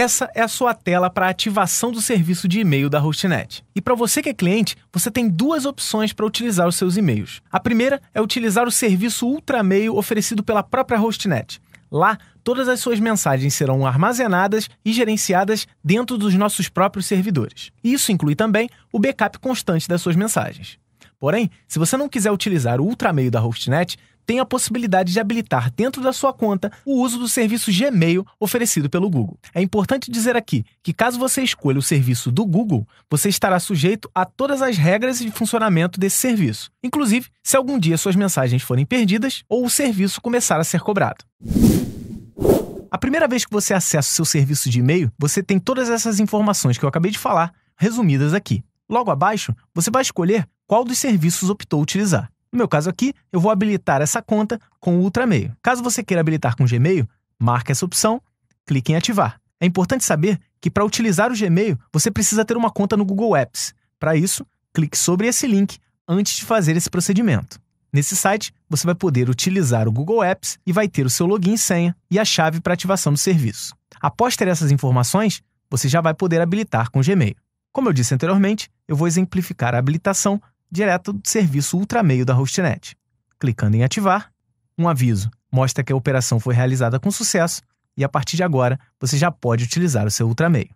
Essa é a sua tela para ativação do serviço de e-mail da Hostnet. E para você que é cliente, você tem duas opções para utilizar os seus e-mails. A primeira é utilizar o serviço Ultramail oferecido pela própria Hostnet. Lá, todas as suas mensagens serão armazenadas e gerenciadas dentro dos nossos próprios servidores. Isso inclui também o backup constante das suas mensagens. Porém, se você não quiser utilizar o ultrameio da Hostnet, tem a possibilidade de habilitar dentro da sua conta o uso do serviço Gmail oferecido pelo Google. É importante dizer aqui que, caso você escolha o serviço do Google, você estará sujeito a todas as regras de funcionamento desse serviço, inclusive se algum dia suas mensagens forem perdidas ou o serviço começar a ser cobrado. A primeira vez que você acessa o seu serviço de e-mail, você tem todas essas informações que eu acabei de falar resumidas aqui. Logo abaixo, você vai escolher qual dos serviços optou utilizar. No meu caso aqui, eu vou habilitar essa conta com o Ultramail. Caso você queira habilitar com Gmail, marque essa opção, clique em ativar. É importante saber que para utilizar o Gmail, você precisa ter uma conta no Google Apps. Para isso, clique sobre esse link antes de fazer esse procedimento. Nesse site, você vai poder utilizar o Google Apps e vai ter o seu login e senha e a chave para ativação do serviço. Após ter essas informações, você já vai poder habilitar com Gmail. Como eu disse anteriormente, eu vou exemplificar a habilitação direto do serviço ultrameio da hostnet. Clicando em ativar, um aviso mostra que a operação foi realizada com sucesso e a partir de agora você já pode utilizar o seu ultrameio.